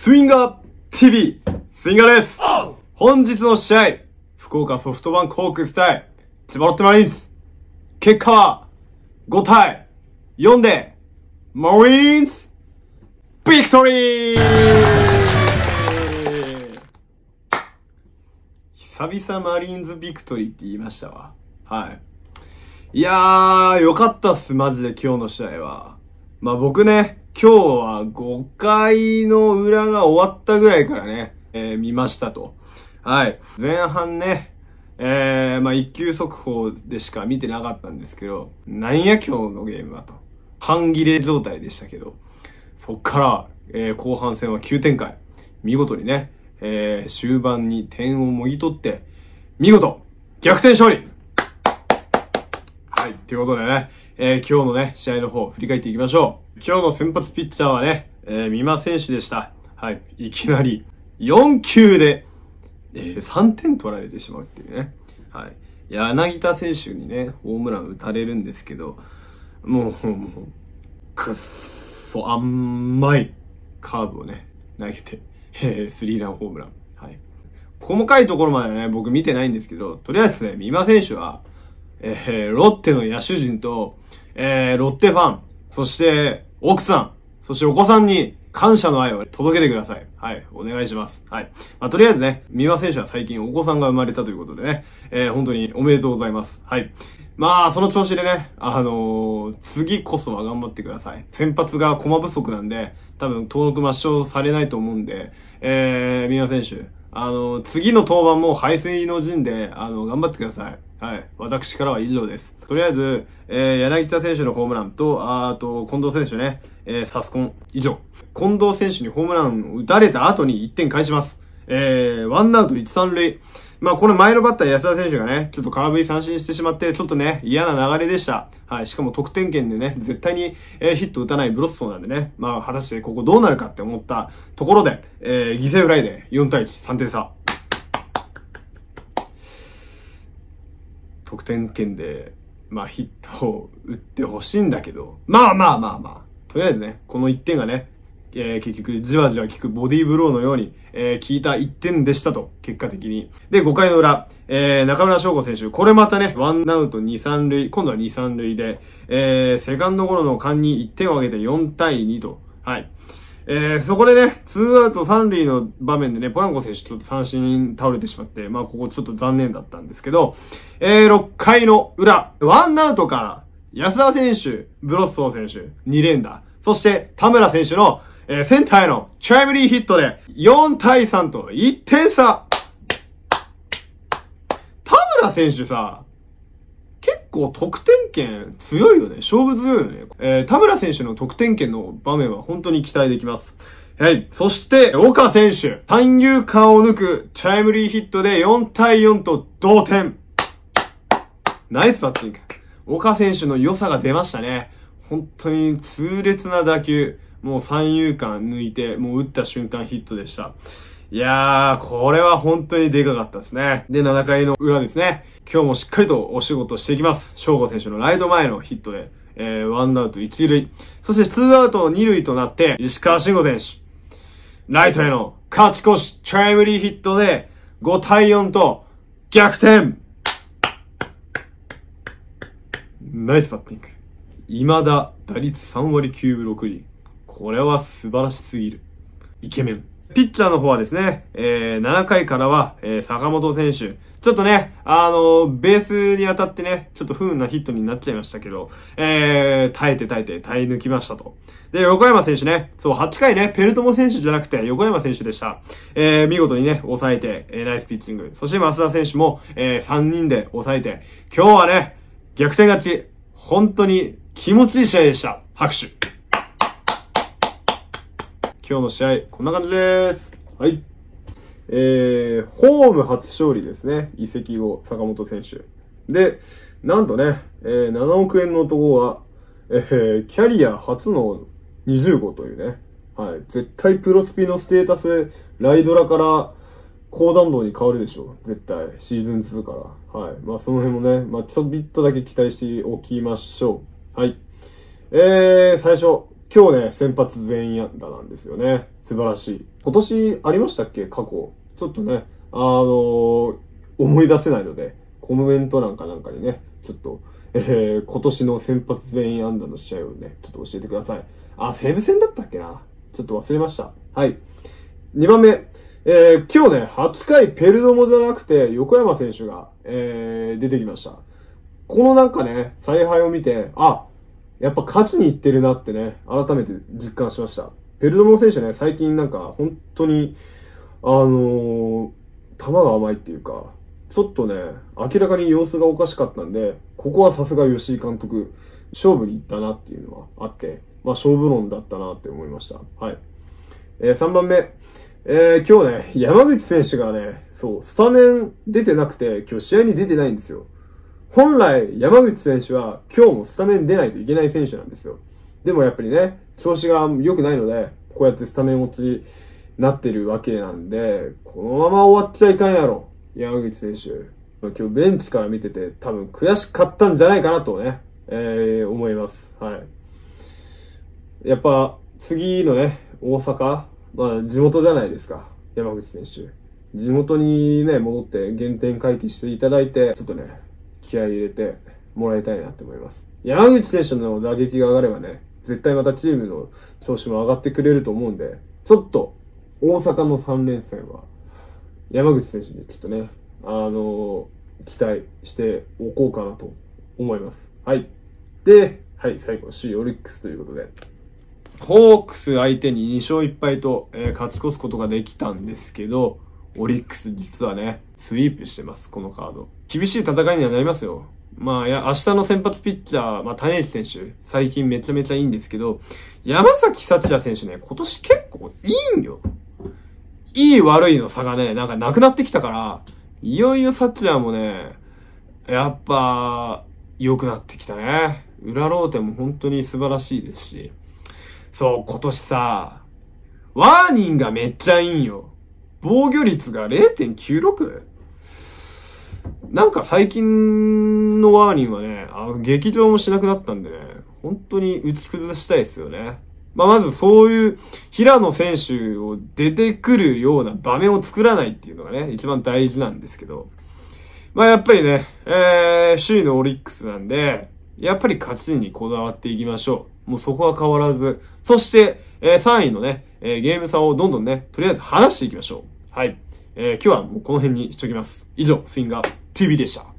スインガー TV! スインガーです本日の試合福岡ソフトバンクホークス対千葉ロッテマリンズ結果は5対4でマリーンズビクトリー久々マリーンズビクトリーって言いましたわ。はい。いやー、よかったっす、マジで今日の試合は。まあ僕ね、今日は5回の裏が終わったぐらいからね、えー、見ましたと。はい。前半ね、えー、まあ一級速報でしか見てなかったんですけど、なんや今日のゲームはと。半切れ状態でしたけど、そっから、えー、後半戦は急展開。見事にね、えー、終盤に点をもぎ取って、見事、逆転勝利はい、ということでね、えー、今日のね、試合の方、振り返っていきましょう。今日の先発ピッチャーはね、えー、三馬選手でした。はい。いきなり4球で、えー、3点取られてしまうっていうね。はい。柳田選手にね、ホームラン打たれるんですけど、もう、もう、くっそ甘いカーブをね、投げて、えー、スリーランホームラン。はい。細かいところまでね、僕見てないんですけど、とりあえずね、三馬選手は、えー、ロッテの野手陣と、えー、ロッテファン、そして、奥さん、そしてお子さんに感謝の愛を届けてください。はい。お願いします。はい。まあ、とりあえずね、三輪選手は最近お子さんが生まれたということでね、えー、本当におめでとうございます。はい。まあ、その調子でね、あのー、次こそは頑張ってください。先発が駒不足なんで、多分登録抹消されないと思うんで、えー、三輪選手、あの、次の登板も敗戦の陣で、あの、頑張ってください。はい。私からは以上です。とりあえず、えー、柳田選手のホームランと、あと、近藤選手ね、えー、サスコン、以上。近藤選手にホームラン打たれた後に1点返します。えー、ワンアウト1、3塁。まあ、この前のバッター安田選手がね、ちょっと空振り三振してしまって、ちょっとね、嫌な流れでした。はい。しかも得点圏でね、絶対に、えー、ヒット打たないブロッソなんでね、まあ、果たしてここどうなるかって思ったところで、えー、犠牲フライで4対1、3点差。得点圏で、まあ、ヒットを打ってほしいんだけど、まあまあまあまあ、とりあえずね、この1点がね、えー、結局じわじわ効くボディーブローのように、えー、効いた1点でしたと、結果的に。で、5回の裏、えー、中村翔吾選手、これまたね、ワンアウト2、3塁、今度は2、3塁で、えー、セカンドゴロの間に1点を挙げて4対2と、はい。えー、そこでね、ツーアウト三塁の場面でね、ポランコ選手ちょっと三振倒れてしまって、まあここちょっと残念だったんですけど、えー、6回の裏、ワンアウトから、安田選手、ブロッソー選手、2連打、そして田村選手のえー、センターへのチャイムリーヒットで4対3と1点差。田村選手さ、結構得点圏強いよね。勝負強いよね。えー、田村選手の得点圏の場面は本当に期待できます。はい。そして、岡選手。三遊間を抜くチャイムリーヒットで4対4と同点。ナイスバッティング。岡選手の良さが出ましたね。本当に痛烈な打球。もう三遊間抜いて、もう打った瞬間ヒットでした。いやー、これは本当にでかかったですね。で、7回の裏ですね。今日もしっかりとお仕事していきます。翔吾選手のライト前のヒットで、えー、ワンアウト一塁。そしてツーアウト二塁となって、石川慎吾選手。ライトへの勝ち越し、チャイムリーヒットで、5対4と逆転ナイスバッティング。未だ打率3割9分6厘。これは素晴らしすぎる。イケメン。ピッチャーの方はですね、えー、7回からは、えー、坂本選手。ちょっとね、あのー、ベースに当たってね、ちょっと不運なヒットになっちゃいましたけど、えー、耐えて耐えて耐え抜きましたと。で、横山選手ね、そう、8回ね、ペルトモ選手じゃなくて横山選手でした。えー、見事にね、抑えて、えー、ナイスピッチング。そして増田選手も、えー、3人で抑えて、今日はね、逆転勝ち。本当に気持ちいい試合でした。拍手。今日の試合、こんな感じです。はい。えー、ホーム初勝利ですね。移籍後、坂本選手。で、なんとね、えー、7億円の男は、えー、キャリア初の20号というね、はい、絶対プロスピのステータス、ライドラから高弾道に変わるでしょう。絶対。シーズン2から。はい。まあ、その辺もね、まあ、ちょびっとだけ期待しておきましょう。はい。えー、最初、今日ね、先発全員安打なんですよね。素晴らしい。今年ありましたっけ過去。ちょっとね、あのー、思い出せないので、コメント欄かなんかにね、ちょっと、えー、今年の先発全員安打の試合をね、ちょっと教えてください。あ、西武戦だったっけなちょっと忘れました。はい。2番目。えー、今日ね、初回ペルドモじゃなくて、横山選手が、えー、出てきました。このなんかね、采配を見て、あ、やっぱ勝ちに行ってるなってね、改めて実感しました。ペルドモ選手ね、最近なんか本当に、あのー、球が甘いっていうか、ちょっとね、明らかに様子がおかしかったんで、ここはさすが吉井監督、勝負に行ったなっていうのはあって、まあ勝負論だったなって思いました。はい。えー、3番目。えー、今日ね、山口選手がね、そう、スタメン出てなくて、今日試合に出てないんですよ。本来山口選手は今日もスタメン出ないといけない選手なんですよ。でもやっぱりね、調子が良くないので、こうやってスタメン落ちになってるわけなんで、このまま終わっちゃいかんやろ。山口選手。今日ベンチから見てて多分悔しかったんじゃないかなとね、えー、思います。はい。やっぱ次のね、大阪、まあ地元じゃないですか。山口選手。地元にね、戻って原点回帰していただいて、ちょっとね、気合い入れてもらいたいなって思います。山口選手の打撃が上がればね、絶対またチームの調子も上がってくれると思うんで、ちょっと大阪の3連戦は山口選手にちょっとね、あのー、期待しておこうかなと思います。はい。で、はい、最後、首位オリックスということで、ホークス相手に2勝1敗と、えー、勝ち越すことができたんですけど、オリックス実はね、スイープしてます、このカード。厳しい戦いにはなりますよ。まあ、や、明日の先発ピッチャー、まあ、種市選手、最近めちゃめちゃいいんですけど、山崎幸也選手ね、今年結構いいんよ。いい悪いの差がね、なんかなくなってきたから、いよいよ幸也もね、やっぱ、良くなってきたね。裏ローテも本当に素晴らしいですし。そう、今年さ、ワーニンがめっちゃいいんよ。防御率が 0.96? なんか最近のワーニンはね、あ劇場もしなくなったんでね、本当に打ち崩したいですよね。まあ、まずそういう平野選手を出てくるような場面を作らないっていうのがね、一番大事なんですけど。まあ、やっぱりね、えー、首位のオリックスなんで、やっぱり勝ちにこだわっていきましょう。もうそこは変わらず。そして、えー、3位のね、えー、ゲーム差をどんどんね、とりあえず話していきましょう。はい。えー、今日はもうこの辺にしときます。以上、スインガー TV でした。